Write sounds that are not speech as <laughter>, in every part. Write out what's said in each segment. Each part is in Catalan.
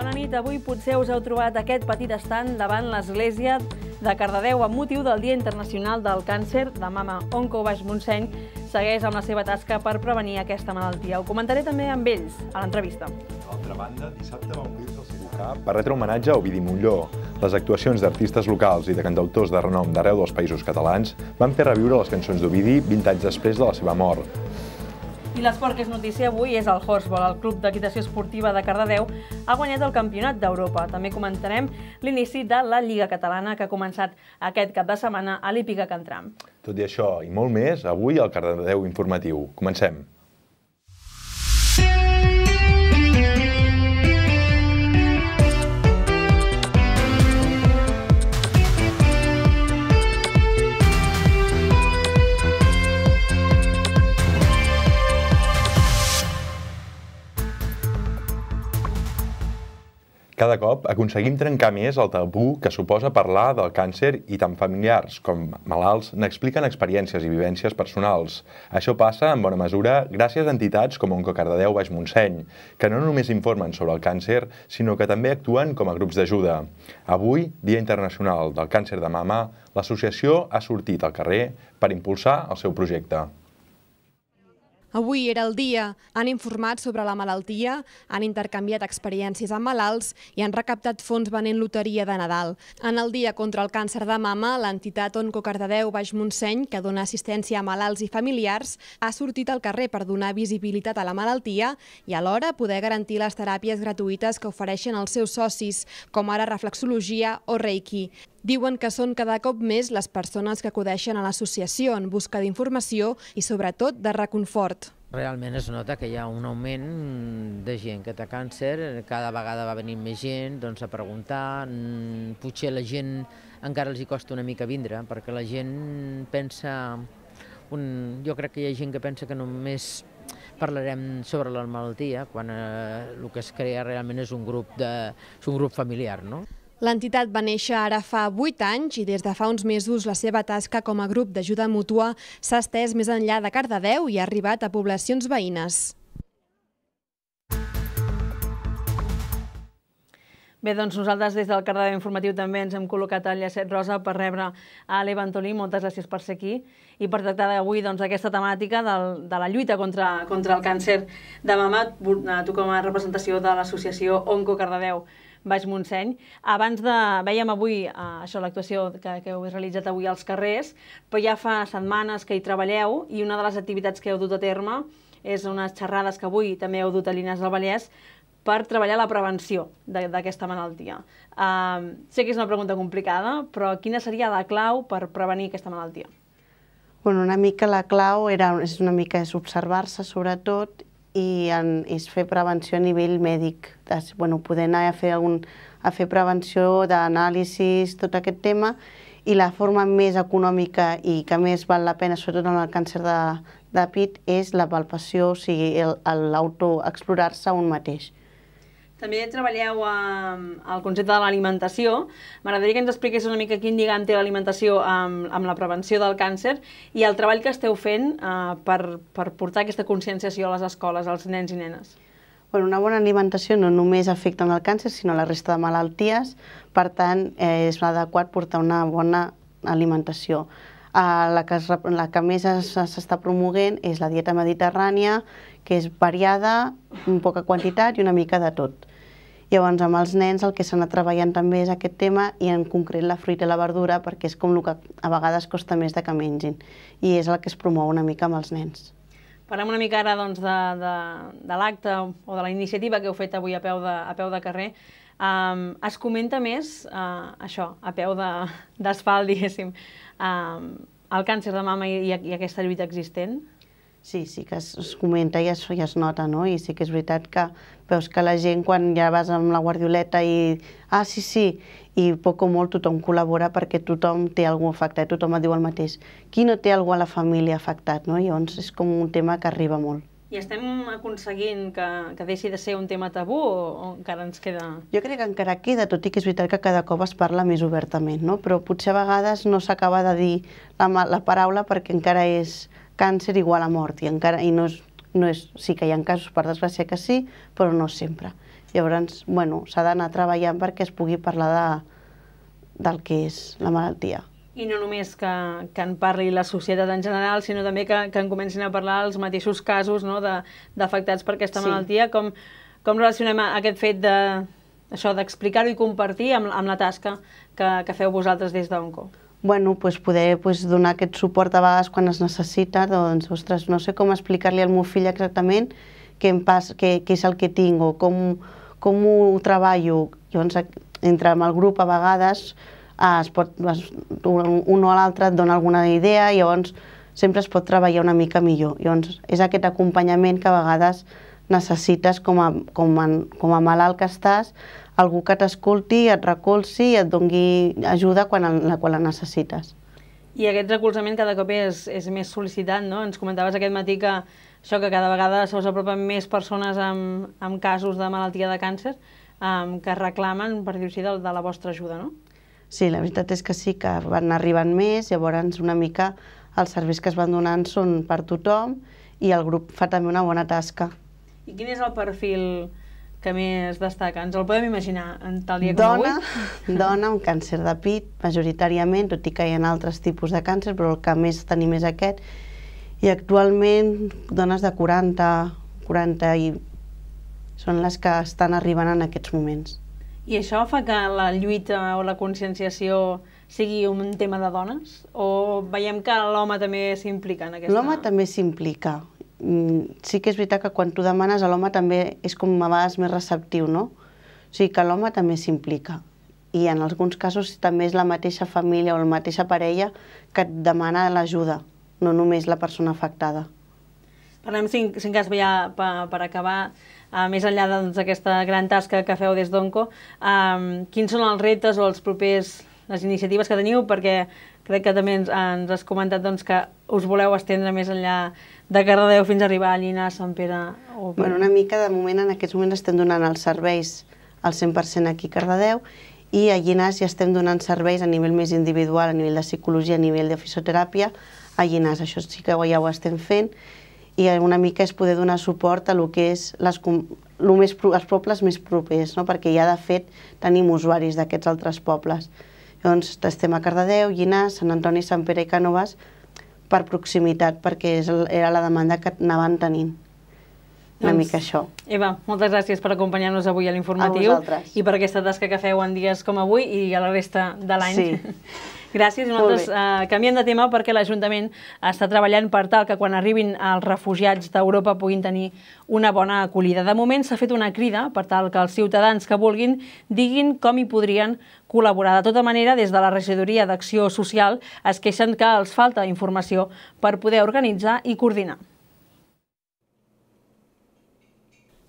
Bona nit. Avui potser us heu trobat aquest petit estant davant l'església de Cardedeu amb motiu del Dia Internacional del Càncer de Mama Onco Baix Montseny segueix amb la seva tasca per prevenir aquesta malaltia. Ho comentaré també amb ells a l'entrevista. D'altra banda, dissabte va omplir el seu cap per retre homenatge a Ovidi Molló. Les actuacions d'artistes locals i de cantautors de renom d'arreu dels països catalans van fer reviure les cançons d'Ovidi 20 anys després de la seva mort, i l'esport que és notícia avui és el Horsball. El club d'equitació esportiva de Cardedeu ha guanyat el Campionat d'Europa. També comentarem l'inici de la Lliga Catalana que ha començat aquest cap de setmana a l'Hípica Cantram. Tot i això i molt més, avui al Cardedeu Informatiu. Comencem. Cada cop aconseguim trencar més el tabú que suposa parlar del càncer i tant familiars com malalts n'expliquen experiències i vivències personals. Això passa, en bona mesura, gràcies a entitats com Onco Cardedeu Baix Montseny, que no només informen sobre el càncer, sinó que també actuen com a grups d'ajuda. Avui, Dia Internacional del Càncer de Mama, l'associació ha sortit al carrer per impulsar el seu projecte. Avui era el dia, han informat sobre la malaltia, han intercanviat experiències amb malalts i han recaptat fons venent loteria de Nadal. En el dia contra el càncer de mama, l'entitat Onco Cardedeu Baix Montseny, que dona assistència a malalts i familiars, ha sortit al carrer per donar visibilitat a la malaltia i alhora poder garantir les teràpies gratuïtes que ofereixen els seus socis, com ara reflexologia o reiki. Diuen que són cada cop més les persones que acudeixen a l'associació en busca d'informació i sobretot de reconfort. Realment es nota que hi ha un augment de gent que té càncer, cada vegada va venir més gent doncs, a preguntar, mm, potser la gent encara els hi costa una mica vindre, perquè la gent pensa... Un... Jo crec que hi ha gent que pensa que només parlarem sobre la malaltia, quan eh, el que es crea realment és un grup, de... és un grup familiar, no? L'entitat va néixer ara fa 8 anys i des de fa uns mesos la seva tasca com a grup d'ajuda mútua s'ha estès més enllà de Cardedeu i ha arribat a poblacions veïnes. Bé, doncs nosaltres des del Cardedeu Informatiu també ens hem col·locat al Llacet Rosa per rebre a l'Eva Antolí. Moltes gràcies per ser aquí i per tractar avui doncs, aquesta temàtica del, de la lluita contra, contra el càncer de mama, eh, tu com a representació de l'associació Onco Cardedeu. Baix Montseny. Abans de... Vèiem avui eh, això, l'actuació que, que heu realitzat avui als carrers, però ja fa setmanes que hi treballeu i una de les activitats que heu dut a terme és unes xerrades que avui també heu dut a Llinars del Vallès per treballar la prevenció d'aquesta malaltia. Uh, sé que és una pregunta complicada, però quina seria la clau per prevenir aquesta malaltia? Bueno, una mica la clau era, és una mica és observar-se, sobretot, i, en, i fer prevenció a nivell mèdic, de, bueno, poder anar a fer, algun, a fer prevenció d'anàlisis, tot aquest tema, i la forma més econòmica i que més val la pena, sobretot en el càncer de, de pit, és la palpació, o sigui, l'autoexplorar-se un mateix. També treballeu amb el concepte de l'alimentació. M'agradaria que ens expliqués una mica quin lligam té l'alimentació amb, amb la prevenció del càncer i el treball que esteu fent eh, per, per portar aquesta conscienciació a les escoles, als nens i nenes. Bueno, una bona alimentació no només afecta en el càncer, sinó la resta de malalties. Per tant, eh, és adequat portar una bona alimentació. Eh, la, que es, la que més s'està promoguent és la dieta mediterrània, que és variada, en poca quantitat i una mica de tot. Llavors, amb els nens el que s'ha anat treballant també és aquest tema i en concret la fruita i la verdura, perquè és com el que a vegades costa més de que mengin i és el que es promou una mica amb els nens. Parlem una mica ara doncs, de, de, de l'acte o de la iniciativa que heu fet avui a peu de, a peu de carrer. Um, es comenta més uh, això, a peu d'asfalt, <laughs> diguéssim, um, el càncer de mama i, i aquesta lluita existent? sí, sí que es, es comenta i es, i es nota, no? I sí que és veritat que veus que la gent quan ja vas amb la guardioleta i ah, sí, sí, i poc o molt tothom col·labora perquè tothom té algú afectat, tothom et diu el mateix. Qui no té algú a la família afectat, no? I llavors és com un tema que arriba molt. I estem aconseguint que, que deixi de ser un tema tabú o, o encara ens queda...? Jo crec que encara queda, tot i que és veritat que cada cop es parla més obertament, no? però potser a vegades no s'acaba de dir la, la paraula perquè encara és càncer igual a mort, i, encara, i no és, no és, sí que hi ha casos, per desgràcia que sí, però no sempre. Llavors, bueno, s'ha d'anar treballant perquè es pugui parlar de, del que és la malaltia. I no només que, que en parli la societat en general, sinó també que, que en comencin a parlar els mateixos casos no, d'afectats per aquesta sí. malaltia. Com, com relacionem aquest fet de, això d'explicar-ho i compartir amb, amb la tasca que, que feu vosaltres des d'ONCO? bueno, pues poder pues, donar aquest suport a vegades quan es necessita, doncs, ostres, no sé com explicar-li al meu fill exactament què, em pas, què, què és el que tinc o com, com ho treballo. Llavors, entre amb el grup a vegades eh, es pot, es, un o l'altre et dona alguna idea i llavors sempre es pot treballar una mica millor. Llavors, és aquest acompanyament que a vegades necessites com a, com a, com a malalt que estàs algú que t'escolti, et recolzi i et dongui ajuda quan la, quan la necessites. I aquest recolzament cada cop és, és més sol·licitat, no? Ens comentaves aquest matí que això que cada vegada se us apropen més persones amb, amb casos de malaltia de càncer um, que reclamen, per dir-ho així, de, de la vostra ajuda, no? Sí, la veritat és que sí, que van arribant més, llavors una mica els serveis que es van donant són per tothom i el grup fa també una bona tasca. I quin és el perfil que més destaca? Ens el podem imaginar en tal dia com dona, avui? <laughs> Dona amb càncer de pit, majoritàriament, tot i que hi ha altres tipus de càncer, però el que més tenim és aquest. I actualment dones de 40, 40 i són les que estan arribant en aquests moments. I això fa que la lluita o la conscienciació sigui un tema de dones? O veiem que l'home també s'implica en aquesta... L'home també s'implica Mm, sí que és veritat que quan tu demanes a l'home també és com a vegades més receptiu, no? O sigui que l'home també s'implica i en alguns casos també és la mateixa família o la mateixa parella que et demana l'ajuda, no només la persona afectada. Parlem, cinc, si cas ja per, per acabar, uh, més enllà doncs, d'aquesta doncs, gran tasca que feu des d'Onco, uh, quins són els reptes o els propers les iniciatives que teniu, perquè Crec que també ens, ens has comentat doncs, que us voleu estendre més enllà de Cardedeu fins a arribar a a Sant Pere... O... Bueno, una mica de moment, en aquests moments estem donant els serveis al 100% aquí a Cardedeu i a Llinars ja estem donant serveis a nivell més individual, a nivell de psicologia, a nivell de fisioteràpia, a Llinars. Això sí que ja ho estem fent i una mica és poder donar suport a lo que és les, lo més, els pobles més propers, no? perquè ja de fet tenim usuaris d'aquests altres pobles. Llavors doncs estem a Cardedeu, Llinars, Sant Antoni, Sant Pere i Cànoves per proximitat, perquè és, era la demanda que anaven tenint una doncs, mica això. Eva, moltes gràcies per acompanyar-nos avui a l'informatiu i per aquesta tasca que feu en dies com avui i a la resta de l'any. Sí. <laughs> Gràcies. I nosaltres eh, canviem de tema perquè l'Ajuntament està treballant per tal que quan arribin els refugiats d'Europa puguin tenir una bona acollida. De moment s'ha fet una crida per tal que els ciutadans que vulguin diguin com hi podrien col·laborar. De tota manera, des de la regidoria d'Acció Social es queixen que els falta informació per poder organitzar i coordinar.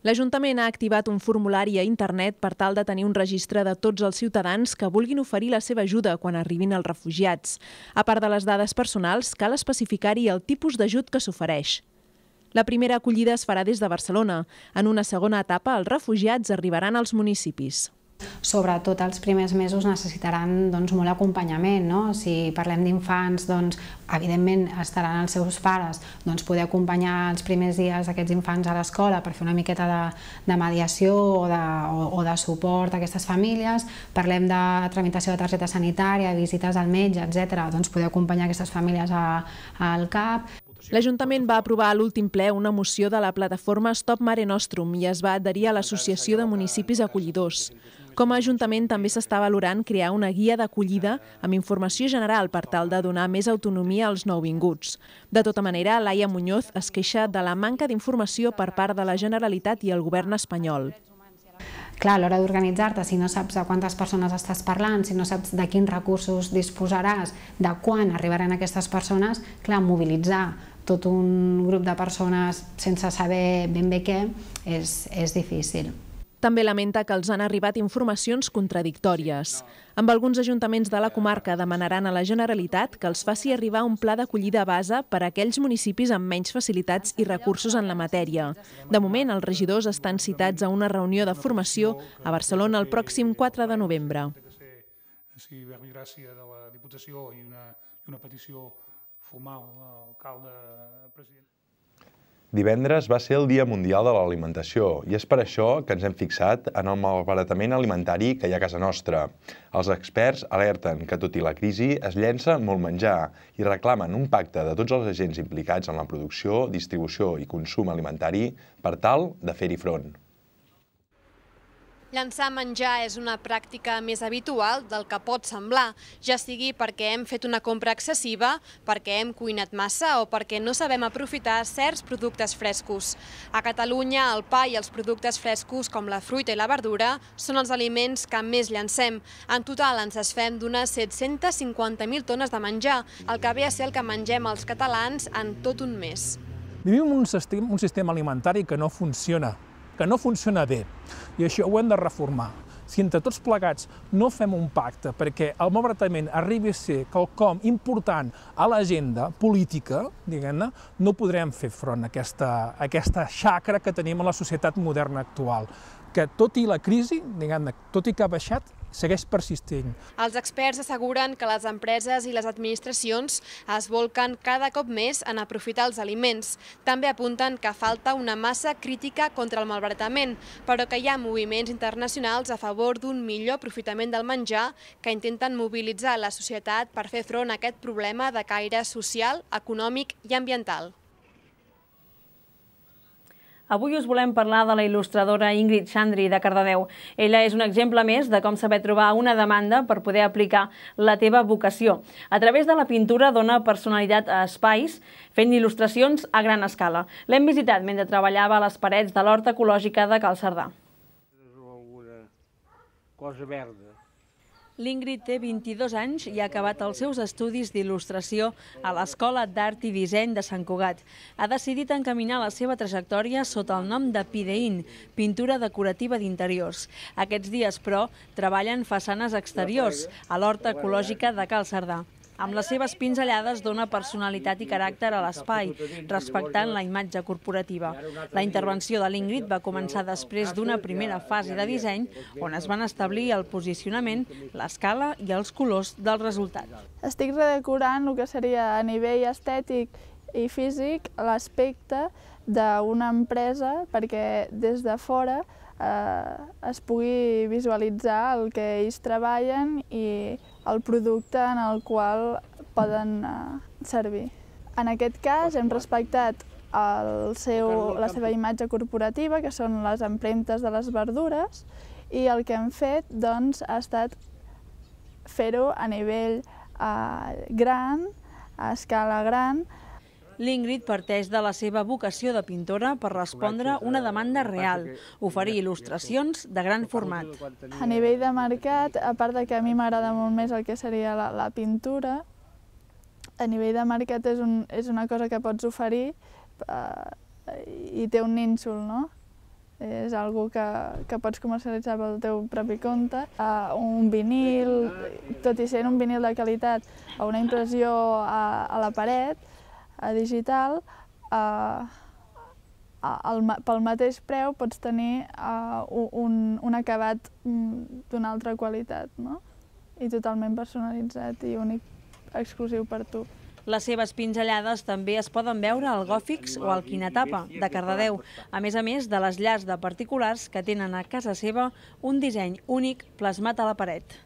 L'Ajuntament ha activat un formulari a internet per tal de tenir un registre de tots els ciutadans que vulguin oferir la seva ajuda quan arribin els refugiats. A part de les dades personals, cal especificar-hi el tipus d'ajut que s'ofereix. La primera acollida es farà des de Barcelona. En una segona etapa, els refugiats arribaran als municipis sobretot els primers mesos necessitaran doncs, molt acompanyament. No? Si parlem d'infants, doncs, evidentment estaran els seus pares, doncs, poder acompanyar els primers dies aquests infants a l'escola per fer una miqueta de, de mediació o de, o, o de suport a aquestes famílies. Parlem de tramitació de targeta sanitària, visites al metge, etc. Doncs poder acompanyar aquestes famílies a, al CAP. L'Ajuntament va aprovar a l'últim ple una moció de la plataforma Stop Mare Nostrum i es va adherir a l'Associació de Municipis Acollidors. Com a Ajuntament també s'està valorant crear una guia d'acollida amb informació general per tal de donar més autonomia als nouvinguts. De tota manera, Laia Muñoz es queixa de la manca d'informació per part de la Generalitat i el govern espanyol. Clar, a l'hora d'organitzar-te, si no saps de quantes persones estàs parlant, si no saps de quins recursos disposaràs, de quan arribaran aquestes persones, clar, mobilitzar tot un grup de persones sense saber ben bé què, és, és difícil. També lamenta que els han arribat informacions contradictòries. Amb alguns ajuntaments de la comarca demanaran a la Generalitat que els faci arribar un pla d'acollida base per a aquells municipis amb menys facilitats i recursos en la matèria. De moment, els regidors estan citats a una reunió de formació a Barcelona el pròxim 4 de novembre. Sí, gràcia de la Diputació i una, una petició formal, alcalde-president. Divendres va ser el Dia Mundial de l'Alimentació i és per això que ens hem fixat en el malbaratament alimentari que hi ha a casa nostra. Els experts alerten que, tot i la crisi, es llença molt menjar i reclamen un pacte de tots els agents implicats en la producció, distribució i consum alimentari per tal de fer-hi front. Llançar menjar és una pràctica més habitual del que pot semblar, ja sigui perquè hem fet una compra excessiva, perquè hem cuinat massa o perquè no sabem aprofitar certs productes frescos. A Catalunya, el pa i els productes frescos, com la fruita i la verdura, són els aliments que més llancem. En total, ens es fem d'unes 750.000 tones de menjar, el que ve a ser el que mengem els catalans en tot un mes. Vivim un sistema alimentari que no funciona, que no funciona bé. I això ho hem de reformar. Si entre tots plegats no fem un pacte perquè el malbaratament arribi a ser quelcom important a l'agenda política, diguem-ne, no podrem fer front a aquesta, a aquesta xacra que tenim a la societat moderna actual que tot i la crisi, diguem-ne, tot i que ha baixat, segueix persistint. Els experts asseguren que les empreses i les administracions es volquen cada cop més en aprofitar els aliments. També apunten que falta una massa crítica contra el malbaratament, però que hi ha moviments internacionals a favor d'un millor aprofitament del menjar que intenten mobilitzar la societat per fer front a aquest problema de caire social, econòmic i ambiental. Avui us volem parlar de la il·lustradora Ingrid Xandri de Cardedeu. Ella és un exemple més de com saber trobar una demanda per poder aplicar la teva vocació. A través de la pintura dona personalitat a espais, fent il·lustracions a gran escala. L'hem visitat mentre treballava a les parets de l'Horta Ecològica de Cal Cerdà. Alguna cosa verda L'Ingrid té 22 anys i ha acabat els seus estudis d'il·lustració a l'Escola d'Art i Disseny de Sant Cugat. Ha decidit encaminar la seva trajectòria sota el nom de Pideín, pintura decorativa d'interiors. Aquests dies, però, treballen façanes exteriors a l'Horta Ecològica de Cal Cerdà. Amb les seves pinzellades dona personalitat i caràcter a l'espai, respectant la imatge corporativa. La intervenció de l'Ingrid va començar després d'una primera fase de disseny on es van establir el posicionament, l'escala i els colors del resultat. Estic redecorant el que seria a nivell estètic i físic l'aspecte d'una empresa perquè des de fora eh, es pugui visualitzar el que ells treballen i el producte en el qual poden eh, servir. En aquest cas hem respectat el seu, la seva imatge corporativa, que són les empremtes de les verdures, i el que hem fet doncs, ha estat fer-ho a nivell eh, gran, a escala gran, l'Ingrid parteix de la seva vocació de pintora per respondre una demanda real, oferir il·lustracions de gran format. A nivell de mercat, a part de que a mi m'agrada molt més el que seria la, la pintura, a nivell de mercat és, un, és una cosa que pots oferir eh, i té un nínxol, no? és algú que, que pots comercialitzar pel teu propi compte. Uh, un vinil, tot i sent un vinil de qualitat, o una impressió a, a la paret, a digital, eh, el, pel mateix preu pots tenir eh, un, un acabat mm, d'una altra qualitat, no? i totalment personalitzat i únic, exclusiu per tu. Les seves pinzellades també es poden veure al Gòfix o al Quinatapa, de Cardedeu, a més a més de les llars de particulars que tenen a casa seva un disseny únic plasmat a la paret.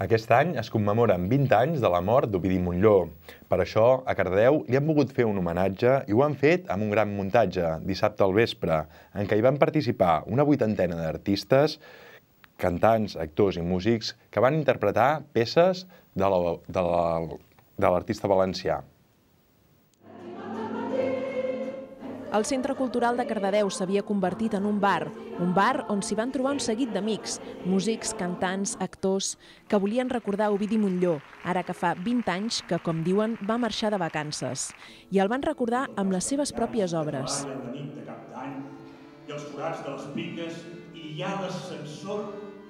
Aquest any es commemoren 20 anys de la mort d'Ovidi Montlló. Per això, a Cardeu li han volgut fer un homenatge i ho han fet amb un gran muntatge, dissabte al vespre, en què hi van participar una vuitantena d'artistes, cantants, actors i músics que van interpretar peces de l'artista la, de la, valencià. El Centre Cultural de Cardedeu s'havia convertit en un bar, un bar on s'hi van trobar un seguit d'amics, músics, cantants, actors, que volien recordar Ovidi Montlló, ara que fa 20 anys que, com diuen, va marxar de vacances. I el van recordar amb les seves pròpies obres. I els forats de les piques i hi ha l'ascensor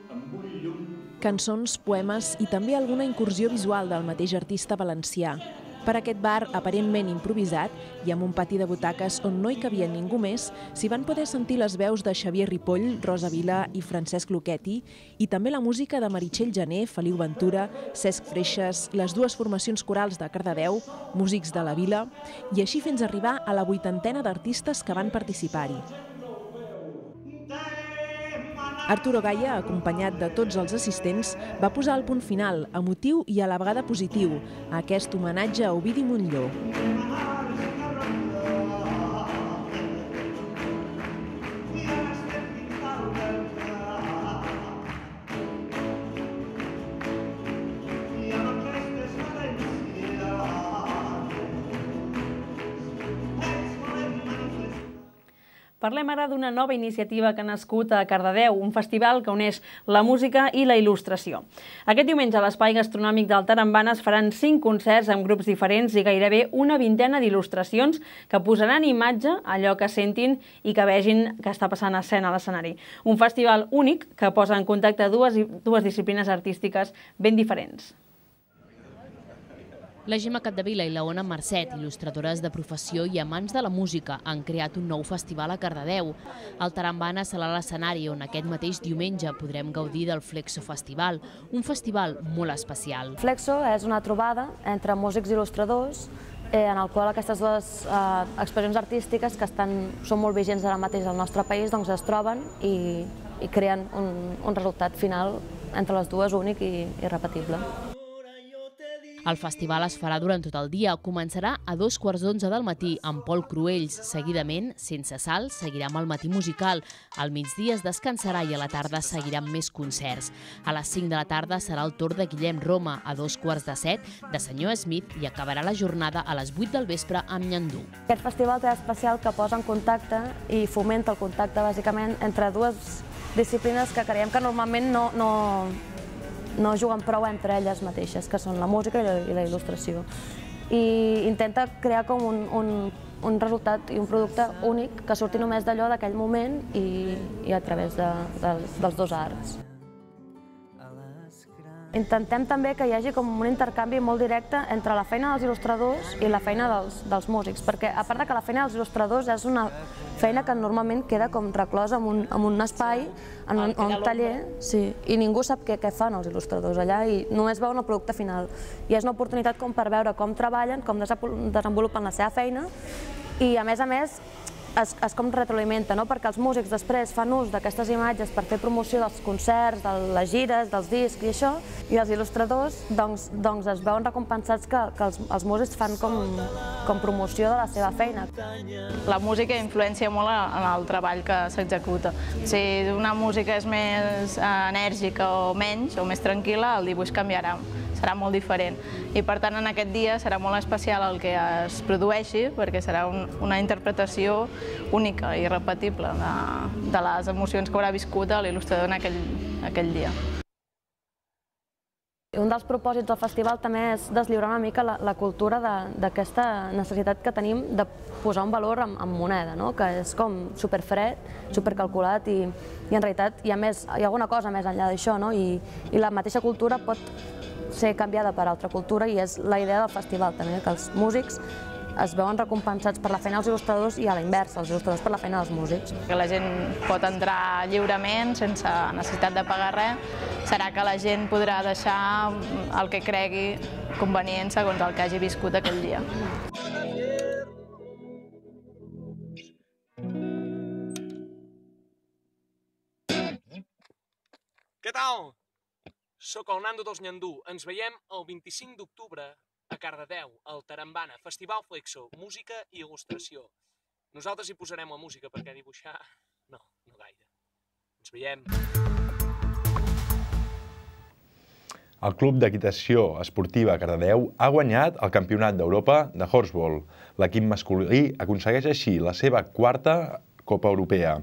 amb un llum cançons, poemes i també alguna incursió visual del mateix artista valencià. Per aquest bar, aparentment improvisat, i amb un pati de butaques on no hi cabia ningú més, s'hi van poder sentir les veus de Xavier Ripoll, Rosa Vila i Francesc Luquetti, i també la música de Meritxell Gené, Feliu Ventura, Cesc Freixes, les dues formacions corals de Cardedeu, músics de la Vila, i així fins a arribar a la vuitantena d'artistes que van participar-hi. Arturo Gaia, acompanyat de tots els assistents, va posar el punt final, emotiu i a la vegada positiu, a aquest homenatge a Ovidi Montlló. Parlem ara d'una nova iniciativa que ha nascut a Cardedeu, un festival que uneix la música i la il·lustració. Aquest diumenge a l'Espai Gastronòmic del Tarambana es faran cinc concerts amb grups diferents i gairebé una vintena d'il·lustracions que posaran imatge allò que sentin i que vegin que està passant escena a l'escenari. Un festival únic que posa en contacte dues, dues disciplines artístiques ben diferents. La Gemma Capdevila i l'Ona Mercet, il·lustradores de professió i amants de la música, han creat un nou festival a Cardedeu. El Tarambana serà l'escenari on aquest mateix diumenge podrem gaudir del Flexo Festival, un festival molt especial. Flexo és una trobada entre músics i il·lustradors eh, en el qual aquestes dues eh, expressions artístiques que estan, són molt vigents ara mateix al nostre país doncs es troben i, i creen un, un resultat final entre les dues únic i irrepetible. El festival es farà durant tot el dia. Començarà a dos quarts d'onze del matí amb Pol Cruells. Seguidament, Sense Sal seguirà amb el matí musical. Al migdia es descansarà i a la tarda seguiran més concerts. A les 5 de la tarda serà el torn de Guillem Roma, a dos quarts de set, de Senyor Smith i acabarà la jornada a les 8 del vespre amb Nyandú. Aquest festival té especial que posa en contacte i fomenta el contacte, bàsicament, entre dues disciplines que creiem que normalment no, no, no juguen prou entre elles mateixes, que són la música i la, i la il·lustració. I intenta crear com un, un, un resultat i un producte únic que surti només d'allò d'aquell moment i, i a través de, de, dels dos arts. Intentem també que hi hagi com un intercanvi molt directe entre la feina dels il·lustradors i la feina dels, dels músics, perquè a part de que la feina dels il·lustradors és una feina que normalment queda com reclosa en un, en un espai, en un, en un taller, sí, i ningú sap què, què fan els il·lustradors allà i només veuen el producte final. I és una oportunitat com per veure com treballen, com desenvolupen la seva feina i a més a més es, es com retroalimenta, no? perquè els músics després fan ús d'aquestes imatges per fer promoció dels concerts, de les gires, dels discs i això, i els il·lustradors doncs, doncs es veuen recompensats que, que els, els músics fan com, com promoció de la seva feina. La música influència molt en el treball que s'executa. Si una música és més eh, enèrgica o menys, o més tranquil·la, el dibuix canviarà serà molt diferent. I per tant en aquest dia serà molt especial el que es produeixi perquè serà un, una interpretació única i repetible de, de les emocions que haurà viscut l'il·lustrador en aquell, aquell dia. Un dels propòsits del festival també és deslliurar una mica la, la cultura d'aquesta necessitat que tenim de posar un valor en, en moneda, no? que és com superfred, supercalculat i, i en realitat hi ha, més, hi ha alguna cosa més enllà d'això no? I, i la mateixa cultura pot ser canviada per altra cultura i és la idea del festival també, que els músics es veuen recompensats per la feina dels il·lustradors i a la inversa, els il·lustradors per la feina dels músics. Que la gent pot entrar lliurement, sense necessitat de pagar res, serà que la gent podrà deixar el que cregui convenient segons el que hagi viscut aquell dia. Què tal? Soc el Nando dels Nyandú. Ens veiem el 25 d'octubre a Cardedeu, al Tarambana, Festival Flexo, Música i Il·lustració. Nosaltres hi posarem la música perquè dibuixar... No, no gaire. Ens veiem. El Club d'Equitació Esportiva Cardedeu ha guanyat el Campionat d'Europa de Horsball. L'equip masculí aconsegueix així la seva quarta Copa Europea.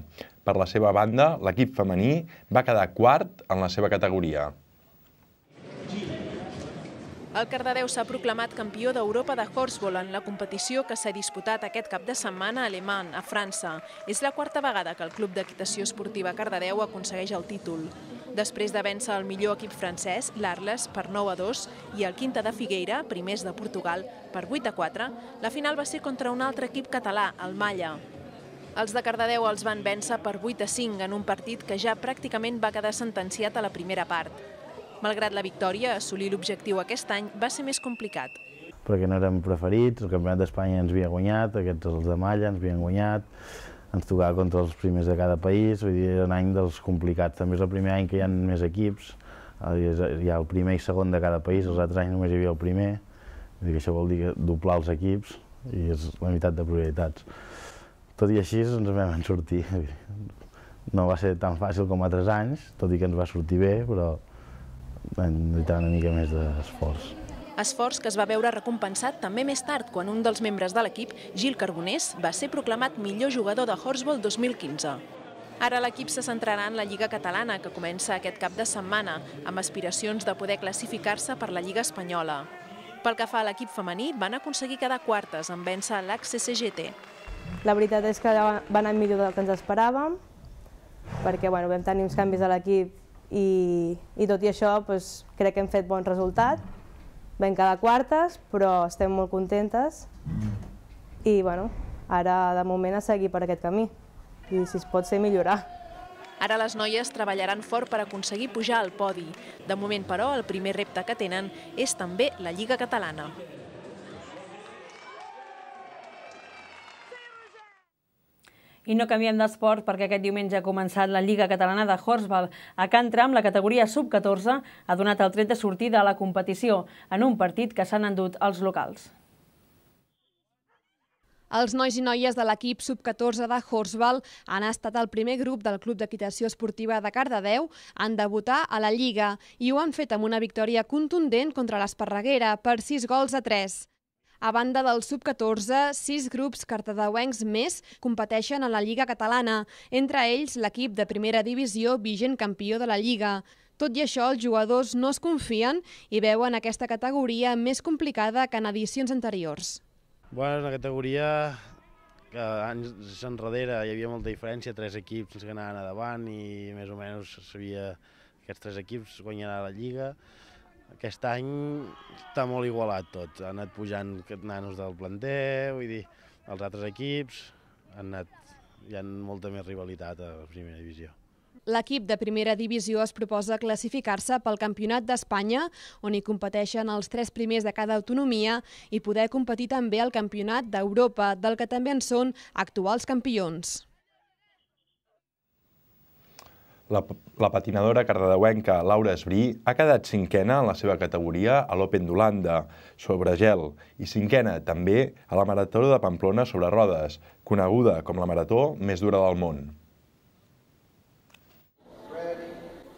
Per la seva banda, l'equip femení va quedar quart en la seva categoria. El Cardedeu s'ha proclamat campió d'Europa de Horsball en la competició que s'ha disputat aquest cap de setmana a Le Mans, a França. És la quarta vegada que el Club d'Equitació Esportiva Cardedeu aconsegueix el títol. Després de vèncer el millor equip francès, l'Arles, per 9 a 2, i el Quinta de Figueira, primers de Portugal, per 8 a 4, la final va ser contra un altre equip català, el Malla. Els de Cardedeu els van vèncer per 8 a 5 en un partit que ja pràcticament va quedar sentenciat a la primera part. Malgrat la victòria, assolir l'objectiu aquest any va ser més complicat. Perquè no érem preferits, el Campionat d'Espanya ens havia guanyat, aquests els de malla ens havien guanyat, ens tocava contra els primers de cada país, vull dir, era un any dels complicats. També és el primer any que hi ha més equips, hi ha el primer i segon de cada país, els altres anys només hi havia el primer, vull dir que això vol dir doblar els equips i és la meitat de prioritats. Tot i així ens vam sortir. <laughs> No va ser tan fàcil com altres anys, tot i que ens va sortir bé, però van lluitar una mica més d'esforç. Esforç que es va veure recompensat també més tard, quan un dels membres de l'equip, Gil Carbonés, va ser proclamat millor jugador de Horsball 2015. Ara l'equip se centrarà en la Lliga Catalana, que comença aquest cap de setmana, amb aspiracions de poder classificar-se per la Lliga Espanyola. Pel que fa a l'equip femení, van aconseguir quedar quartes en vèncer l'HCCGT. La veritat és que va anar millor del que ens esperàvem, perquè bueno, vam tenir uns canvis a l'equip i, i tot i això doncs, crec que hem fet bon resultat, vam quedar quartes, però estem molt contentes i bueno, ara de moment a seguir per aquest camí i si es pot ser millorar. Ara les noies treballaran fort per aconseguir pujar al podi. De moment, però, el primer repte que tenen és també la Lliga Catalana. I no canviem d'esport perquè aquest diumenge ha començat la Lliga Catalana de Horsball. A Can Tram, la categoria sub-14 ha donat el tret de sortida a la competició en un partit que s'han endut els locals. Els nois i noies de l'equip sub-14 de Horsball han estat el primer grup del Club d'Equitació Esportiva de Cardedeu en debutar a la Lliga i ho han fet amb una victòria contundent contra l'Esparreguera per 6 gols a 3. A banda del sub-14, sis grups cartadauencs més competeixen a la Lliga Catalana, entre ells l'equip de primera divisió vigent campió de la Lliga. Tot i això, els jugadors no es confien i veuen aquesta categoria més complicada que en edicions anteriors. Bueno, és una categoria que anys enrere hi havia molta diferència, tres equips que anaven davant i més o menys sabia que aquests tres equips guanyaran la Lliga. Aquest any està molt igualat tot. Han anat pujant nanos del planter, vull dir, els altres equips, han anat, hi ha molta més rivalitat a la primera divisió. L'equip de primera divisió es proposa classificar-se pel Campionat d'Espanya, on hi competeixen els tres primers de cada autonomia, i poder competir també al Campionat d'Europa, del que també en són actuals campions. La, la patinadora cardedeuenca Laura Esbrí ha quedat cinquena en la seva categoria a l'Open d'Holanda sobre gel i cinquena també a la Marató de Pamplona sobre rodes, coneguda com la marató més dura del món.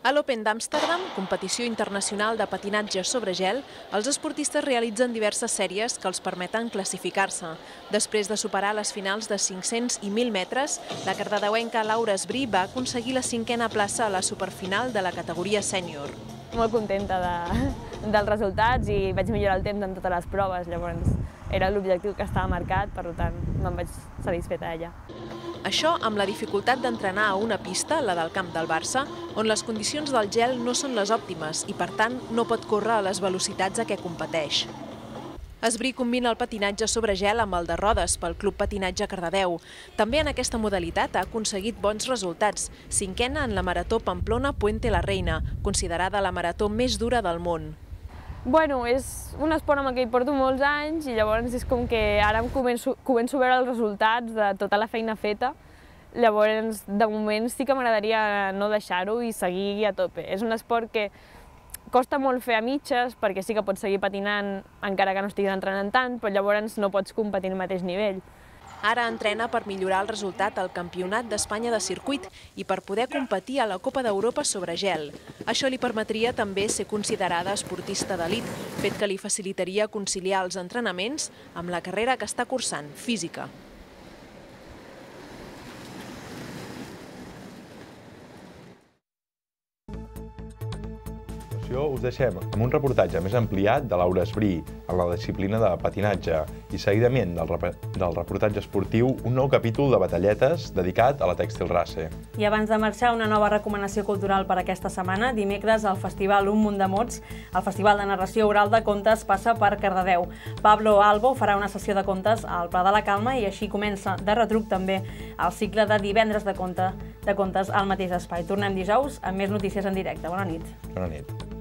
A l'Open d'Amsterdam, competició internacional de patinatge sobre gel, els esportistes realitzen diverses sèries que els permeten classificar-se. Després de superar les finals de 500 i 1.000 metres, la cardedeuenca Laura Esbrí va aconseguir la cinquena plaça a la superfinal de la categoria sènior. Molt contenta de, dels resultats i vaig millorar el temps en totes les proves, llavors era l'objectiu que estava marcat, per tant me'n vaig satisfeta d'ella. Això amb la dificultat d'entrenar a una pista, la del camp del Barça, on les condicions del gel no són les òptimes i, per tant, no pot córrer a les velocitats a què competeix. Esbrí combina el patinatge sobre gel amb el de rodes pel Club Patinatge Cardedeu. També en aquesta modalitat ha aconseguit bons resultats, cinquena en la Marató Pamplona Puente la Reina, considerada la marató més dura del món. Bueno, és un esport amb el que hi porto molts anys i llavors és com que ara em començo, començo a veure els resultats de tota la feina feta. Llavors, de moment sí que m'agradaria no deixar-ho i seguir a tope. És un esport que costa molt fer a mitges perquè sí que pots seguir patinant encara que no estiguis entrenant tant, però llavors no pots competir al mateix nivell. Ara entrena per millorar el resultat al Campionat d'Espanya de circuit i per poder competir a la Copa d'Europa sobre gel. Això li permetria també ser considerada esportista d'elit, fet que li facilitaria conciliar els entrenaments amb la carrera que està cursant, física. continuació us deixem amb un reportatge més ampliat de Laura Esbrí en la disciplina de patinatge i seguidament del, rep del reportatge esportiu un nou capítol de batalletes dedicat a la Tèxtil Race. I abans de marxar, una nova recomanació cultural per aquesta setmana. Dimecres, al Festival Un Munt de Mots, el Festival de Narració Oral de Contes passa per Cardedeu. Pablo Albo farà una sessió de contes al Pla de la Calma i així comença, de retruc també, el cicle de divendres de conte de contes al mateix espai. Tornem dijous amb més notícies en directe. Bona nit. Bona nit.